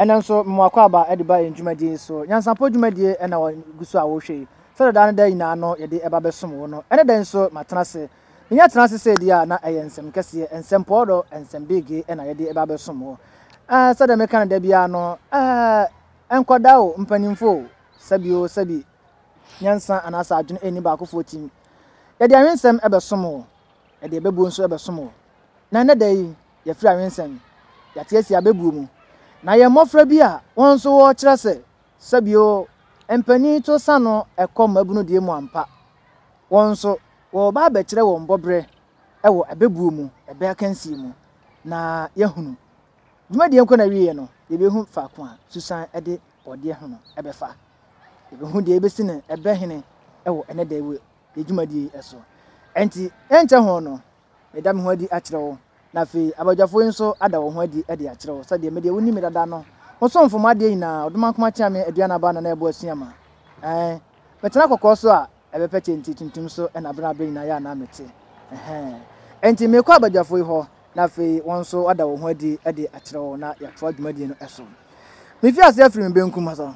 ɛnɛ nso mmoakɔ aba ɛde ba yɛn dwumadie so nyansampo dwumadie ɛna wɔgu so a wɔrehwɛ yi sɛdeɛ daa no da nyinaa no yɛde ɛba bɛsom wo no ɛne dɛn nso matena ase menya tena ase sɛ deɛ a e e e na ɛyɛ nsɛm kɛseɛ nsɛm pɔɔdɔ nsɛm beegee ɛna yɛde ɛba bɛsom wo sɛdeɛ meka no da biara no ɛnkɔda o mpanimfo sɛbio sɛbi nyansa anaasɛ adwene ɛni baakofoɔ tim yɛde awensɛm ɛbɛsom wo yɛde ɛbɛbuo nso ɛbɛsom wo na ɛnɛ da yi yɛfiri awensɛm yɛate asi abɛbuo mu na yɛ mmɔfra bi a wɔn nso wɔrekyerɛ sɛ sɛbio mpanin to sa no ɛkɔm abunu deɛ mu ampa wɔn nso wɔreba abɛkyerɛ wɔn bɔberɛ ɛwɔ ɛbɛbuo mu ɛbɛyɛ akansie mu na yɛhunu dwumadie nkɔ na wieɛ no yɛbɛhu faako a susan ɛde ɔdeɛ ho no ɛbɛfa yɛbɛhu deɛ yɛbɛsi no ɛbɛhene ɛwɔ ɛnɛ da ɛwɔ yɛ dwumadie ɛso ɛnti ɛnkyɛ hɔn no yɛda me ho adi akyerɛ wɔn na afei abadwafoɔ yi nso ada wɔn ho adi de akyerɛ wo sɛdeɛ mede wo nim dada no wo so mfom adeɛ nyinaa ɔdoma nkoma kyea me aduane aba na na ɛbɔ asua ma ɛn mɛtena kɔkɔɔ so a ɛbɛpɛ kyɛ nti tuntum so ɛna abena nyinaa yɛ anaa mete ɛhɛn nti mekɔ abadwafoɔ yi hɔ na afei wɔn nso ada wɔn ho adi de akyerɛ wo na yɛtoa dwumadie no ɛso mefi ase afiri me benkum so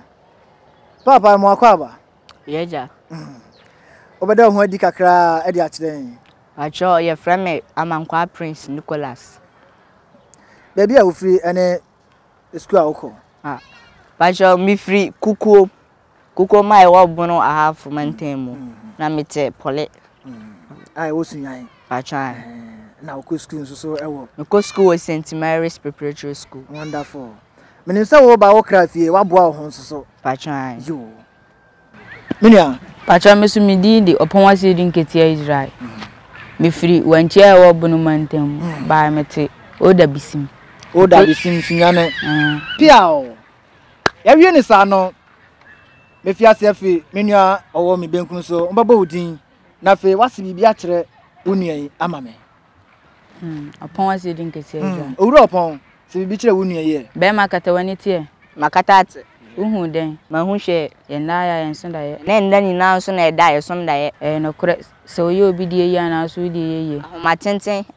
papa mo akɔ aba yɛgya mm. wobɛda wo ho adi kakra de akyerɛ atwerɛ yɛfrɛ me prince nicholas baabi a wofiri ɛne sukuu a wokɔ patwerɛ mefiri kukuo kukuo ma ɛwɔ bono ahafo mantam mu mm-hmm. na mete pɔle mm-hmm. a ɛwɔ sunyae patwerɛ na wokɔ sukuu nso so ɛwɔ mekɔ sukuu wɔ st mary's preparatory school wonderful menim sɛ woba wo kra fie woaboa wo ho nso so patwerɛ menua patwerɛ me so medin de ɔpɔn aseedi nketea israel mm -hmm. mefiri wankyi a ɛwɔ bono ma ntam hmm. baa mete oda bisim oda bisim sunyane hmm. pia o yɛwie ne saa no mefi ase afi me nua ɔwɔ me benkum so mbɛbɔ wo din na afei wase biribi akyerɛ wo nua yi ama me hmm. ɔpɔn ase din kɛseɛ owura ɔpɔn sɛ biribi kyerɛ wo nua yi ɛ bɛrima akatawa ne teɛ makata ate wohu dɛn mahu hwɛ yɛnnaayɛ a yɛnso daeɛ na nyinaa nso na ɛda a ɛyɛ sɛ obi anaa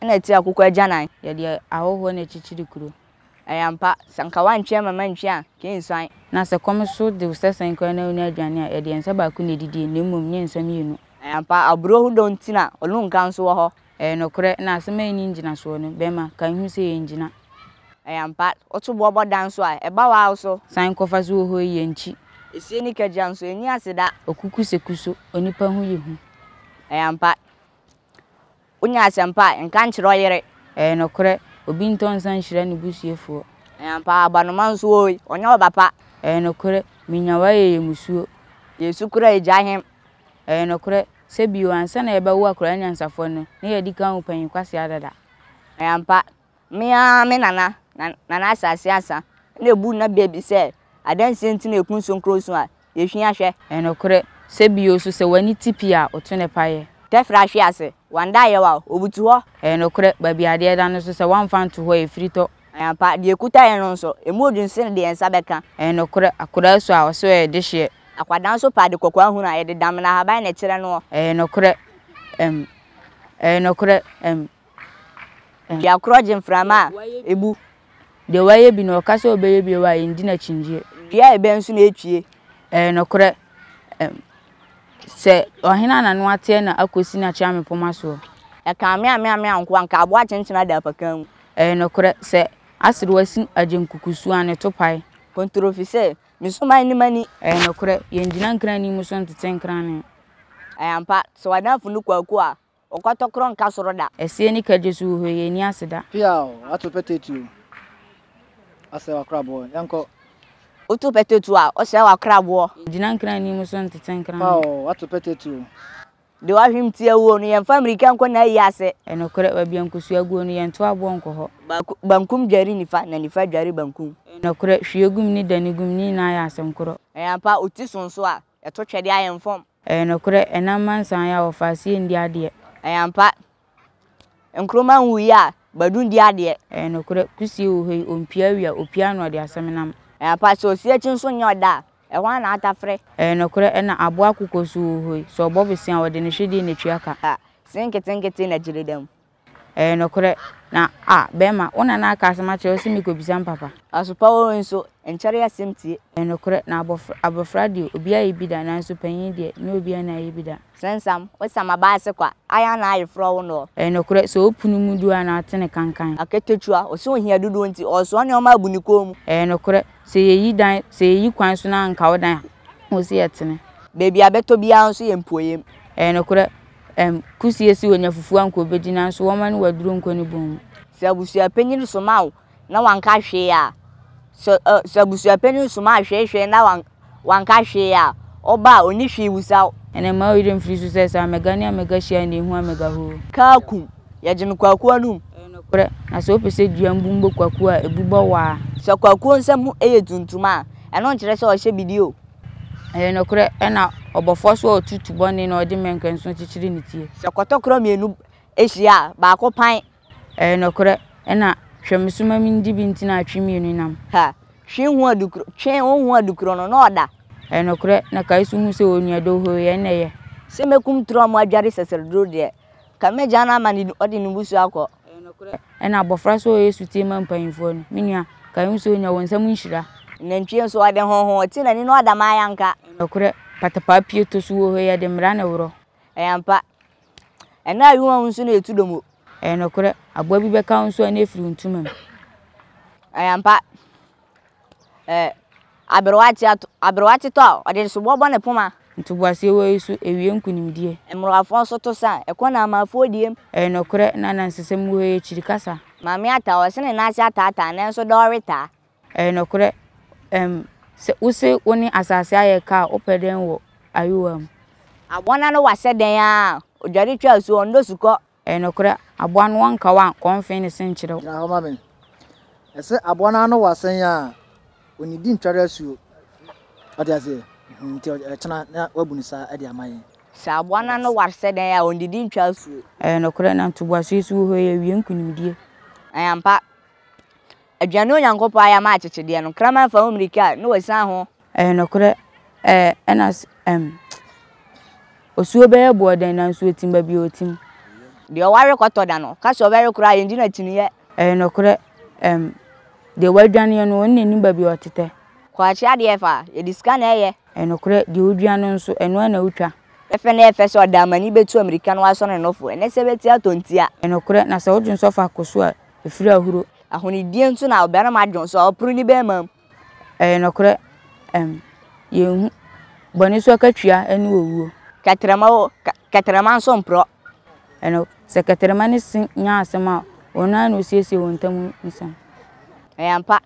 na ɛti akokɔ agya nan yɛde ahohoɔ na akyikyiri kuro ɛyɛ sɛ mama a na sɛ kɔm so de wo sɛ sɛn na a yɛde baako na ɛdidie na mmom nyɛ nsɛm yienu ɛyɛ ampa aburɔ hodoɔ nti ɔno nka nso wɔ hɔ ɛyɛ na asɛm a ɛni ngyinasoɔ no bɛma ka nhu sɛ ɛyampa ɔtoboɔ bɔda nso a ɛba wa so san kɔfa so wɔ hɔ yɛ nkyi esie ne kagya nso sekuso onipa ho yɛ hu ɛyampa wonya a nka nkyerɛ ɔyere ɛyɛ nokorɛ obi ntɔ nsa nhyira ne busuafoɔ abanoma nso wɔ yi ɔnyɛ ɔba pa ɛyɛ musuo ɛyɛ na akora nyansafoɔ no na ka ho panyin kwasi adada na n'asase asa na ebu na bia bi sɛ nti na ekun so nkuro so a yɛhwi ahwɛ. ɛnokorɛ sɛ bio so sɛ w'ani ti a otu ne paeɛ. tɛfra ahwe ase wanda ayɛwa a obutu hɔ. ɛnokorɛ baabi adeɛ da no so sɛ wamfa nto hɔ efiri tɔ. ɛnpa deɛ kuta yɛn no nso emu odun si deɛ nsa bɛka. ɛnokorɛ akwadaa so a ɔso yɛ de hyeɛ. akwadaa nso paade kɔkɔɔ ahuru a yɛde dam na ahaban na ɛkyerɛ no. ɛnokorɛ ɛm ɛnokorɛ ɛm. diakorɔ gye mframa ebu. deɛ wayɛ bi na ɔka sɛ ɔbɛyɛ bi wɔ a yɛndi n'akyingyie dua a nso na etwie ɛɛ nɔkorɛ ɛm sɛ ɔhene anano ateɛ na akɔsi n'akyi amepɔma soɔ ɛka ame ame ame anko anka aboa kyenkyen ada apaka mu ɛɛ nɔkorɛ sɛ asere wasi agye nkukusu a ne to pae kɔntorofi sɛ mesoma ne mani ɛɛ nɔkorɛ yɛngyina nkrani mu so ntete nkrane ɛyɛ mpa sɛ wadanfo a ɔkɔtɔkorɔ nka soro da ɛseɛ ne kagye so wɔ hɔ ase da pia ato ɔsɛ wakraboɔ yɛnkɔ wotu pɛtɛtu a ɔsɛ wakraboɔ gyina nkra ni mu so ntete nkra pao wato pɛtɛtu de wahwem tia wuo no yɛmfa mmirika nkɔ na ayi ase ɛnokorɛ baabia nkosua guo no yɛnto aboɔ nkɔ hɔ bankum dware nifa na nifa dware bankum ɛnokorɛ hwie gum ne dane gum ne nyinaa yɛ asɛm pa ɛyampa ɔti so nso a ɛto twɛde ayɛ no ɛyɛ nokorɛ ɛnam mansan yɛ a wɔfa aseɛ ndi adeɛ ɛyampa nkuroma nwuyi a badum di adeɛ. ɛɛ e, nokorɛ kusie wɔ hɔ yi ompia wia opia e, e, na ɔde asɛm nam. ɛpa sɛ osie akyi nso nyɛ ɔda a ɛhɔ ana atafrɛ. ɛɛ nokorɛ ɛna aboa koko so wɔ hɔ yi sɛ ɔbɔ besia ɔde ne hwɛ di ne ka. se nkete na gyere dɛm. ɛyɛ nokorɛ na a bɛrima wo nana aka asɛm akyerɛ wo sɛ mekɔbisa mpapa asopa wo nso nkyɛre asɛm tie ɛyɛ nokorɛ na abɔfra deɛ obia yɛ bida na nso panyin deɛ ne obia na ayi bida. da sɛnsam wosam abaa ase kwa ayɛ na ayeforɔ wo n'o. ɛyɛ nokorɛ sɛ wopunu mu du a na atene kankan akatetua ɔsɛ ohia dodoɔ nti ɔsoa nneɔma abu ne kɔn mu ɛyɛ nokorɛ sɛ dan sɛ yɛyi kwan so na anka wo dan a wo sɛ yɛtene baabi abɛtɔ biara nso yɛ mpuoyɛm ɛyɛ nokorɛ um, kusiesie wɔ nyafufuo anka obɛdi nanso wɔma waduro ne bɔn mu sɛ soma na wanka hwee a sɛ eh, abusuapanyin soma ahwehwɛ na hwee a ɔba a hwee wusa ɛnɛ mmaa so sɛ sɛ ne hyia ehu na sɛ wopɛ sɛ dua mbu mbɔ a ɛbubɔ wɔ a sɛ kwakuo nsɛm tuntum a ɛno nkyerɛ sɛ ɔhyɛ bidi o ɛna eh, ɔbɔfoɔ so a ɔtutu bɔne na ɔde mmɛnka nso kyekyere ne tie sɛ kɔtɔkorɔ mmienu a baako pan ɛyɛ nɔkorɛ ɛna hwɛmesoma mi ndi bi nti na atwe mmienu nam ha twe ho adukuro twe ho ho adukuro no na ɔda ɛyɛ nɔkorɛ na kae so hu sɛ wɔnua dɔ hɔ yɛ ɛnɛ yɛ sɛ mɛkum toro a mo adware sɛsɛreduro deɛ ka mɛgya no ama ne ɔde ne busu akɔ ɛna abɔfra so ɔyɛ sutie ma mpanyimfoɔ no me patapaa pie to so wɔ hɔ yɛ de mmara na worɔ ɛyɛ mpa ɛna ayiwa ho nso na ɛtu dɔm o ɛyɛ nokorɛ aboa bi bɛka ho nso a na ɛfiri ntoma mu ɛyɛ mpa ɛɛ aberewakye tɔ a ɔde nsobɔ bɔ ne poma ntoboaseɛ wɔ yi so ɛwie nkonimdie mmerɛwafoɔ nso to sa ɛkɔ na amaafoɔ die m ɛyɛ nokorɛ na anansesɛm wɔ hɔ yɛ kyiri kasa maame ata ɔse ne naase ataataa nanso dɛ ɔretaa ɛyɛ nokorɛ ɛm sɛ wose wo ne asase ayɛ ka a wopɛ dɛn wɔ ayowa mu aboa no wasɛ dɛn a ɔdware twa su ɔndɔ sukɔ ɛnokorɛ aboa no wɔnka wo a kɔmfe ne se nkyerɛ ɛsɛ aboa no ano wasɛn a ɔnidi ntware asuo ɔde aseɛ nti ɛkyena na wabu no saa ɛde ama yɛn sɛ aboa no ano wasɛ dɛn a ɔndidi ntwa asuo ɛnokorɛ na ntoboasoɔ so wɔ hɔ yɛ awie nkonimdie ɛyampa aduane onyankopɔn ayɛ ama akyekyedeɛ no kraman fa ho mmirika na wɔsan ho ɛyɛ nokorɛ ɛɛ ɛna ɛm osuo bɛyɛ boɔden na nsuo tim baabi otim deɛ ɔware kɔtɔ da no ka sɛ ɔbɛre koraa yɛngyi no akyiniiɛ ɛyɛ nokorɛ ɛm deɛ wadwaneɛ no ɔne ne baabi ɔtetɛ kɔakye adeɛ fa yɛde sika na ɛyɛ ɛnokorɛ deɛ woduane nso ɛnoa na wotwa ɛfɛ na ɛfɛ sɛ ɔda amani bɛtu amirika no wasɔ ne nɔfo ɛnɛ sɛ bɛtia tontia ɛnokorɛ na sɛ wodwe nsɔ fa ko so a ɛfiri ahuro ahonidie nso na ɔbarima adwene so a ɔporo ne bɛrima mu ɛyɛ nokorɛ ɛm yɛnhu bɔne so akatua ne owuo kɛtrɛma wo kɛtrɛma nso mporɔ ɛno sɛ kɛtrɛma ne se nya asɛm a ɔno ara na ɔsiesie wɔ ntam nsɛm ɛyɛ mpa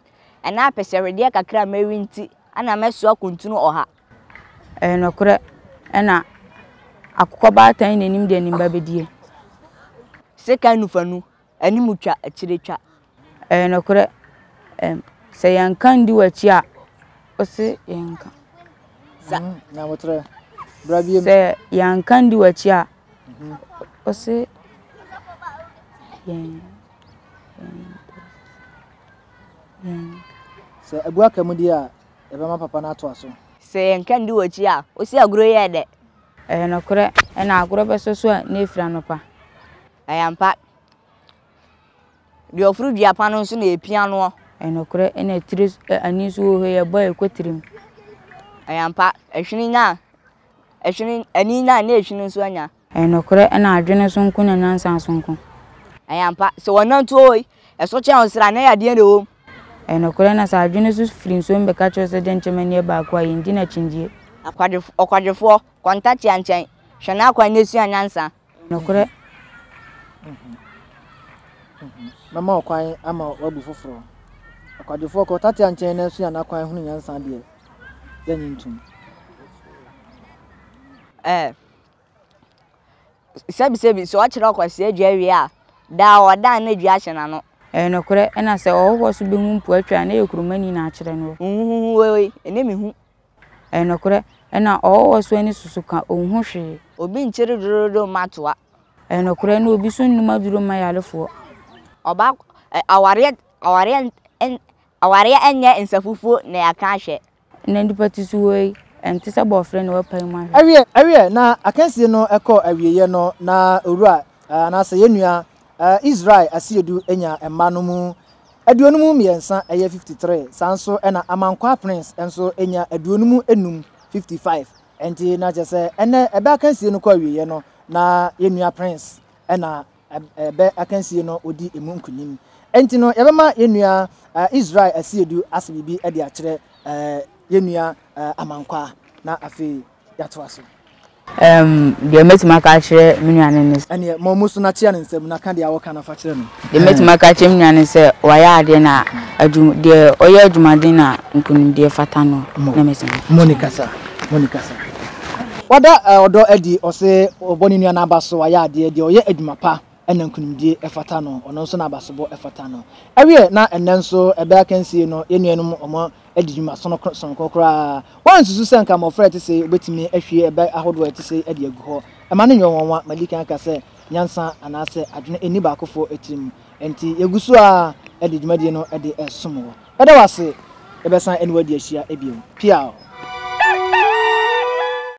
ɛna apɛsɛredeɛ kakra a mawi nti ana mɛsoa kuntunu ɔha ɛyɛ nokorɛ ɛna akokɔ baatan n'anim de anim ba bɛdie sika nufanu anim ɛyɛ eh, nokorɛ ɛm sɛ yɛnka ndi w'akyi a ɔsi yɛnka sa sɛ yɛnka ndi w'akyi a ɔsi yɛn sɛ abua ka di a ɛbɛma papa no atoa so sɛ yɛnka ndi w'akyi a ɔsi agorɔ yɛ dɛ ɛyɛ nokorɛ ɛna agorɔ bɛsɔ so a na ɛfiri ɛyɛ ampa deɛ ɔforo dua pa no nso na epia noɔ. ɛnɔkorɛ ɛna tiri ani nso wɔ hɔ yɛbɔ ɛkɔtiri mu. ɛyampa ɛhwene nya ɛhwene ani nya na ɛhwene nso anya. ɛnɔkorɛ ɛna adwene so nko na nyansa so nko. ɛyampa sɛ wɔnam tuo yi ɛso kyɛn ɔsra ne yadeɛ na ɛwɔ mu. ɛnɔkorɛ na sa adwene so firi nsuo mu bɛka kyerɛ sɛ dɛ nkyɛn ani baako a yɛn di na kyingyie. ɔkwadwofoɔ kɔntakyea nkyɛn hwɛ n'akwan n'esua nyansa. ɛnɔkorɛ. mɛma ɔkwan ama wabu foforɔ akwadwofoɔ kɔ tate a nkyɛn yɛ n'akwan nyansa deɛ ntom sɛ ɔkyerɛ wie a daa ɔdaa na ahyɛ n'ano nokorɛ ɛna sɛ so bɛhu mpo atwa na yɛ kuromani na akyerɛ no ɛne mehu nokorɛ ɛna ɔwɔwɔ so ani soso ka ɔnhu hwee obi nkyere nokorɛ na obi so nnum ma ɔbaako ɛ awareɛ awareɛ ɛn awareɛ ɛnyɛ nsafufuo na yɛaka ahyɛ. na nipa ti so wɔ yi ɛnte sɛ bɔɔfrɛ na wɔpɛ mu ahwɛ. awie awie na akansie no ɛkɔ awieeɛ no na owura anaasɛ yɛn nua israel asiedu anya mma no mu aduonu mu mmiɛnsa ɛyɛ fifty three saa nso ɛna amankwa prince nso anya aduonu mu enum fifty five nti na kyerɛ sɛ ɛnɛ ɛbɛ akansie no kɔ awieeɛ no na yɛn nua prince ɛna. ɛbɛ akansie no odi emu nkunim nti no yɛbɛma yɛn nua israel asiedu asɛ biribi de akyerɛ yɛn nua amankwa na afei yɛatoa so deɛ mɛtumi aka akyerɛ me nuane ne ɛneɛ ma mu so nakyea ne nsɛm na ka deɛ wɔka no fa kyerɛ no deɛ mɛtumi aka akyerɛ me nuane sɛ wayɛ adeɛ na deɛ ɔyɛ adwumaden na nkonimdeɛ fata no na mɛtumi monikasa monikasa wada ɔdɔ adi ɔsɛ ɔbɔ ne nua no so wayɛ adeɛ deɛ ɔyɛ ɛna nkunimdie ɛfata no ɔno nso n'abasobɔ ɛfata no ɛwiɛ na ɛnɛ nso ɛbɛɛ akansie no yɛn nuanom ɔmo ɛdi dwuma sonoko sonoko koraa wɔn nsusu sɛ nka mmɔfra ɛte sɛ obetumi ɛhwie ɛbɛ ahodoɔ ɛte sɛ ɛde agu hɔ ɛma ne nyɛ wɔn wa madi kan ka sɛ nyansa anaasɛ adwene ɛni baakofoɔ ɛtiri mu ɛnti egu so a ɛde dwumadie no ɛde ɛsom wɔ ɛdɛ wɔ ɛbɛsan ɛne wɔ adi ahyia ebien piaw